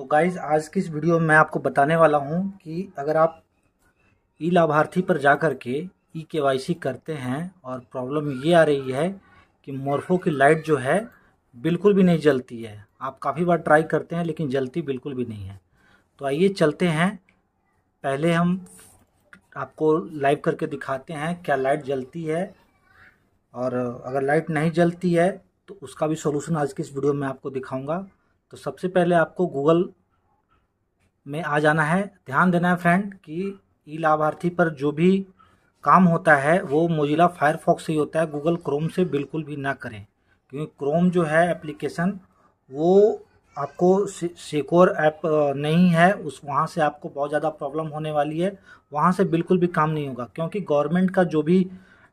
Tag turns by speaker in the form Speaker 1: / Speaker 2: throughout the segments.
Speaker 1: तो गाइज आज की इस वीडियो में मैं आपको बताने वाला हूँ कि अगर आप ई लाभार्थी पर जा कर के ई के करते हैं और प्रॉब्लम ये आ रही है कि मोरफो की लाइट जो है बिल्कुल भी नहीं जलती है आप काफ़ी बार ट्राई करते हैं लेकिन जलती बिल्कुल भी नहीं है तो आइए चलते हैं पहले हम आपको लाइव करके दिखाते हैं क्या लाइट जलती है और अगर लाइट नहीं जलती है तो उसका भी सोल्यूशन आज की इस वीडियो में आपको दिखाऊंगा तो सबसे पहले आपको गूगल में आ जाना है ध्यान देना है फ्रेंड कि ई लाभार्थी पर जो भी काम होता है वो मोजिला फायरफॉक्स से ही होता है गूगल क्रोम से बिल्कुल भी ना करें क्योंकि क्रोम जो है एप्लीकेशन वो आपको सिक्योर ऐप नहीं है उस वहाँ से आपको बहुत ज़्यादा प्रॉब्लम होने वाली है वहाँ से बिल्कुल भी काम नहीं होगा क्योंकि गवर्नमेंट का जो भी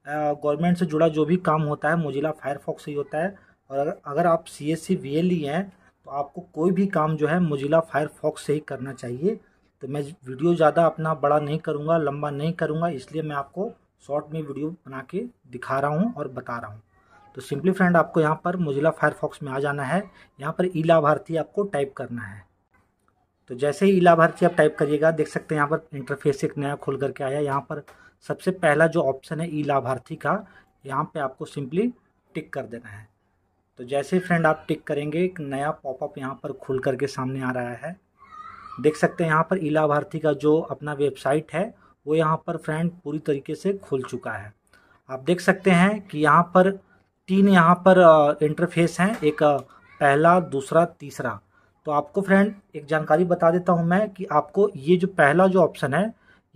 Speaker 1: गवर्नमेंट से जुड़ा जो भी काम होता है मोजिला फायरफॉक्स से ही होता है और अगर आप C S C V L E हैं तो आपको कोई भी काम जो है मोजिला फायरफॉक्स से ही करना चाहिए तो मैं वीडियो ज़्यादा अपना बड़ा नहीं करूँगा लंबा नहीं करूँगा इसलिए मैं आपको शॉर्ट में वीडियो बना के दिखा रहा हूँ और बता रहा हूँ तो सिंपली फ्रेंड आपको यहाँ पर मोजिला फायरफॉक्स में आ जाना है यहाँ पर ई लाभार्थी आपको टाइप करना है तो जैसे ही ई लाभार्थी आप टाइप करिएगा देख सकते हैं यहाँ पर इंटरफेस एक नया खोल करके आया यहाँ पर सबसे पहला जो ऑप्शन है ई लाभार्थी का यहाँ पे आपको सिंपली टिक कर देना है तो जैसे फ्रेंड आप टिक करेंगे एक नया पॉपअप यहाँ पर खुल करके सामने आ रहा है देख सकते हैं यहाँ पर इला भारती का जो अपना वेबसाइट है वो यहाँ पर फ्रेंड पूरी तरीके से खुल चुका है आप देख सकते हैं कि यहाँ पर तीन यहाँ पर इंटरफेस हैं एक पहला दूसरा तीसरा तो आपको फ्रेंड एक जानकारी बता देता हूँ मैं कि आपको ये जो पहला जो ऑप्शन है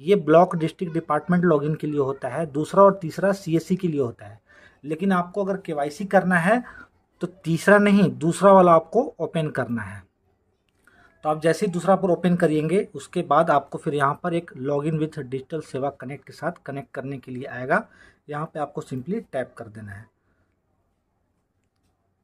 Speaker 1: ये ब्लॉक डिस्ट्रिक्ट डिपार्टमेंट लॉगिन के लिए होता है दूसरा और तीसरा सीएससी के लिए होता है लेकिन आपको अगर केवाईसी करना है तो तीसरा नहीं दूसरा वाला आपको ओपन करना है तो आप जैसे ही दूसरा पर ओपन करेंगे उसके बाद आपको फिर यहाँ पर एक login with digital Seva connect के साथ कनेक्ट करने के लिए आएगा यहाँ पे आपको सिंपली टैप कर देना है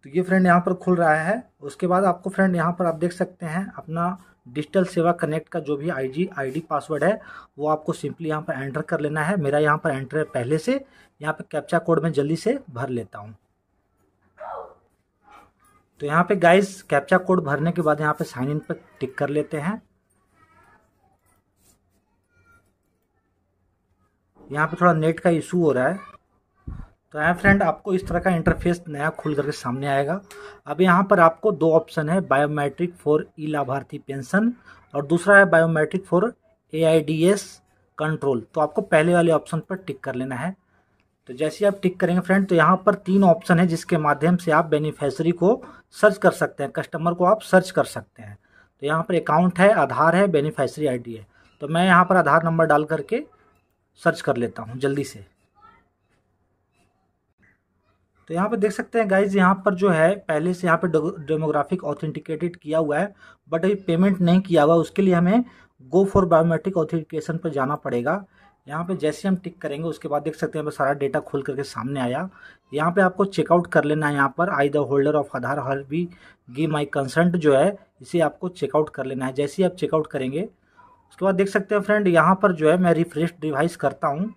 Speaker 1: तो ये फ्रेंड यहाँ पर खुल रहा है उसके बाद आपको फ्रेंड यहाँ पर आप देख सकते हैं अपना डिजिटल सेवा कनेक्ट का जो भी आईजी आईडी पासवर्ड है वो आपको सिंपली यहाँ पर एंटर कर लेना है मेरा यहाँ पर एंटर है पहले से यहाँ पर कैप्चा कोड में जल्दी से भर लेता हूँ तो यहाँ पे गाइस कैप्चा कोड भरने के बाद यहाँ पे साइन इन पर टिक कर लेते हैं यहाँ पे थोड़ा नेट का इशू हो रहा है तो यहाँ फ्रेंड आपको इस तरह का इंटरफेस नया खुल करके सामने आएगा अब यहाँ पर आपको दो ऑप्शन है बायोमेट्रिक फॉर ई लाभार्थी पेंशन और दूसरा है biometric for A I D S control तो आपको पहले वाले ऑप्शन पर टिक कर लेना है तो जैसे आप टिक करेंगे फ्रेंड तो यहाँ पर तीन ऑप्शन है जिसके माध्यम से आप बेनिफिशरी को सर्च कर सकते हैं कस्टमर को आप सर्च कर सकते हैं तो यहाँ पर अकाउंट है आधार है बेनिफिशरी आईडी है तो मैं यहाँ पर आधार नंबर डाल करके सर्च कर लेता हूँ जल्दी से तो यहाँ पर देख सकते हैं गाइज यहाँ पर जो है पहले से यहाँ पर डेमोग्राफिक ऑथेंटिकेटेड किया हुआ है बट अभी पेमेंट नहीं किया हुआ उसके लिए हमें गो फॉर बायोमेट्रिक ऑथेंटिकेशन पर जाना पड़ेगा यहाँ पे जैसे हम टिक करेंगे उसके बाद देख सकते हैं सारा डेटा खोल करके सामने आया यहाँ पे आपको चेकआउट कर लेना है यहाँ पर I the holder of Aadhaar hereby give my consent जो है इसे आपको चेकआउट कर लेना है जैसे ही आप चेकआउट करेंगे उसके बाद देख सकते हैं फ्रेंड यहाँ पर जो है मैं रिफ्रेश डिवाइस करता हूँ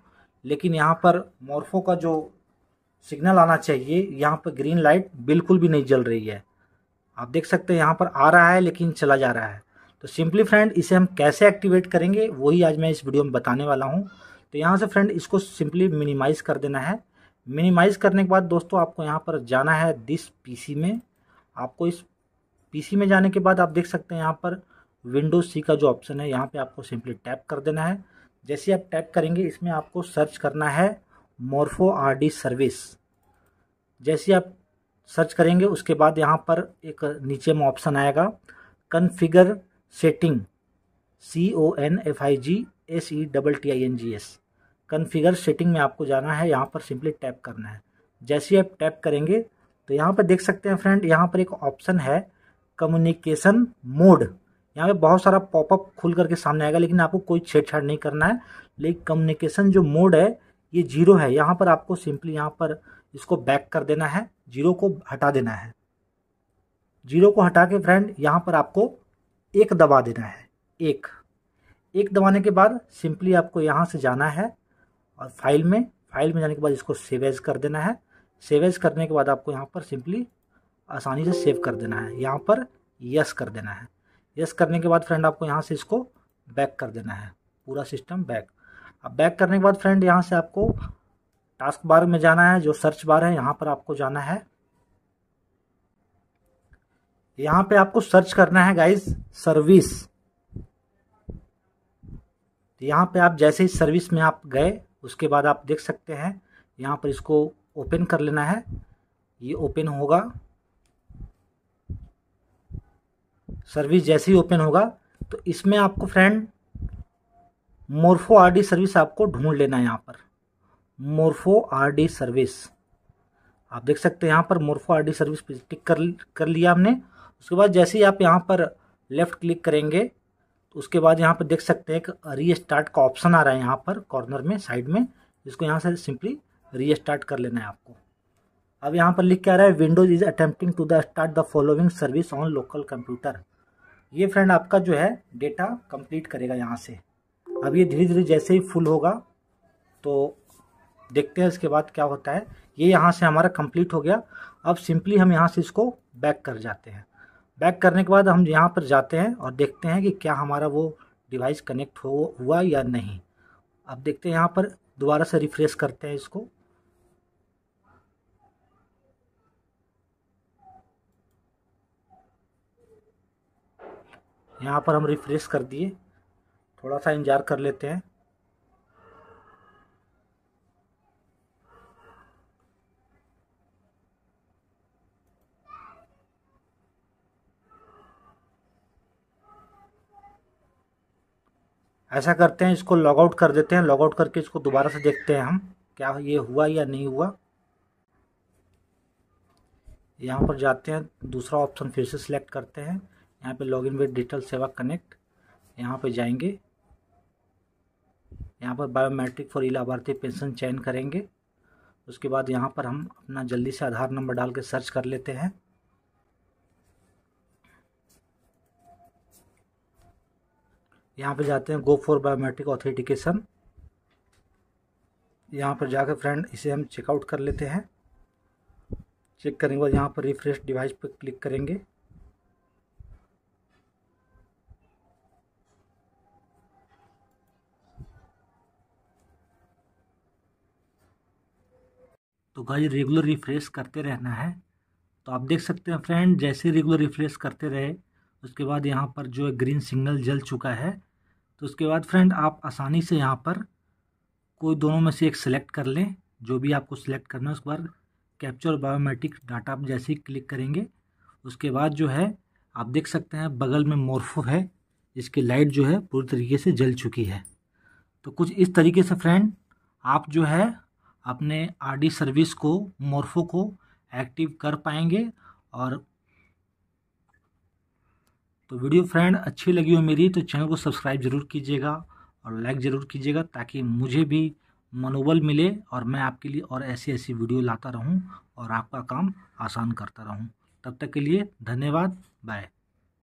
Speaker 1: लेकिन यहाँ पर मोर्फो का जो सिग्नल आना चाहिए यहाँ पर ग्रीन लाइट बिल्कुल भी नहीं जल रही है आप देख सकते हैं यहाँ पर आ रहा है लेकिन चला जा रहा है तो सिंपली फ्रेंड इसे हम कैसे एक्टिवेट करेंगे वही आज मैं इस वीडियो में बताने वाला हूँ तो यहाँ से फ्रेंड इसको सिंपली मिनिमाइज़ कर देना है मिनिमाइज़ करने के बाद दोस्तों आपको यहाँ पर जाना है दिस पीसी में आपको इस पीसी में जाने के बाद आप देख सकते हैं यहाँ पर विंडोज सी का जो ऑप्शन है यहाँ पे आपको सिंपली टैप कर देना है जैसे आप टैप करेंगे इसमें आपको सर्च करना है मोरफो आर डी सर्विस जैसे आप सर्च करेंगे उसके बाद यहाँ पर एक नीचे में ऑप्शन आएगा configure setting C O N F I G S E double T I N G S configure setting में आपको जाना है यहाँ पर सिंपली टैप करना है जैसे आप टैप करेंगे तो यहाँ पर देख सकते हैं फ्रेंड यहाँ पर एक ऑप्शन है कम्युनिकेशन मोड यहाँ पे बहुत सारा पॉपअप खुल करके सामने आएगा लेकिन आपको कोई छेड़छाड़ नहीं करना है लेकिन कम्युनिकेशन जो मोड है ये जीरो है यहाँ पर आपको सिंपली यहाँ पर इसको बैक कर देना है जीरो को हटा देना है जीरो को हटा के फ्रेंड यहाँ पर आपको एक दबा देना है एक एक दबाने के बाद सिंपली आपको यहाँ से जाना है और फाइल में फाइल में जाने के बाद इसको सेवेज कर देना है सेवेज करने के बाद आपको यहाँ पर सिंपली आसानी से सेव कर देना है यहाँ पर यस कर देना है यस करने के बाद फ्रेंड आपको यहाँ से इसको बैक कर देना है पूरा सिस्टम बैक अब बैक करने के बाद फ्रेंड यहाँ से आपको टास्क बार में जाना है जो सर्च बार है यहाँ पर आपको जाना है यहाँ पे आपको सर्च करना है गाइस सर्विस यहां पे आप जैसे ही सर्विस में आप गए उसके बाद आप देख सकते हैं यहां पर इसको ओपन कर लेना है ये ओपन होगा सर्विस जैसे ही ओपन होगा तो इसमें आपको फ्रेंड मोर्फो आरडी सर्विस आपको ढूंढ लेना है यहां पर मोर्फो आरडी सर्विस आप देख सकते हैं यहां पर मोर्फो आरडी सर्विस टिक कर कर लिया हमने उसके बाद जैसे ही आप यहाँ पर लेफ़्ट क्लिक करेंगे तो उसके बाद यहाँ पर देख सकते हैं एक रीस्टार्ट का ऑप्शन आ रहा है यहाँ पर कॉर्नर में साइड में इसको यहाँ से सिंपली रीस्टार्ट कर लेना है आपको अब यहाँ पर लिख के आ रहा है Windows is attempting to the start the following service on local computer ये फ्रेंड आपका जो है डेटा कंप्लीट करेगा यहाँ से अब ये धीरे धीरे जैसे ही फुल होगा तो देखते हैं इसके बाद क्या होता है ये यहाँ से हमारा कंप्लीट हो गया अब सिंपली हम यहाँ से इसको बैक कर जाते हैं बैक करने के बाद हम यहाँ पर जाते हैं और देखते हैं कि क्या हमारा वो डिवाइस कनेक्ट हो हुआ या नहीं अब देखते हैं यहाँ पर दोबारा से रिफ्रेश करते हैं इसको यहाँ पर हम रिफ्रेश कर दिए थोड़ा सा इंतजार कर लेते हैं ऐसा करते हैं इसको लॉग आउट कर देते हैं लॉगआउट करके इसको दोबारा से देखते हैं हम क्या ये हुआ या नहीं हुआ यहाँ पर जाते हैं दूसरा ऑप्शन फिर से सिलेक्ट करते हैं यहाँ पे login with digital Seva connect यहाँ पे जाएंगे यहाँ पर बायोमेट्रिक फॉर ई लाभार्थी पेंशन चयन करेंगे उसके बाद यहाँ पर हम अपना जल्दी से आधार नंबर डाल के सर्च कर लेते हैं यहाँ पे जाते हैं गो फॉर बायोमेट्रिक ऑथेंटिकेशन यहाँ पर जाकर फ्रेंड इसे हम चेकआउट कर लेते हैं चेक करने के बाद यहाँ पर रिफ्रेश डिवाइस पर क्लिक करेंगे तो गाइस रेगुलर रिफ्रेश करते रहना है तो आप देख सकते हैं फ्रेंड जैसे रेगुलर रिफ्रेश करते रहे उसके बाद यहाँ पर जो है ग्रीन सिग्नल जल चुका है तो उसके बाद फ्रेंड आप आसानी से यहाँ पर कोई दोनों में से एक सेलेक्ट कर लें जो भी आपको सेलेक्ट करना है उसके बाद कैप्चर बायोमेट्रिक डाटा आप जैसे ही क्लिक करेंगे उसके बाद जो है आप देख सकते हैं बगल में मोर्फो है इसकी लाइट जो है पूरी तरीके से जल चुकी है तो कुछ इस तरीके से फ्रेंड आप जो है अपने आरडी सर्विस को मोर्फो को एक्टिव कर पाएंगे और तो वीडियो फ्रेंड अच्छी लगी हो मेरी तो चैनल को सब्सक्राइब जरूर कीजिएगा और लाइक ज़रूर कीजिएगा ताकि मुझे भी मनोबल मिले और मैं आपके लिए और ऐसी ऐसी वीडियो लाता रहूं और आपका काम आसान करता रहूं तब तक के लिए धन्यवाद बाय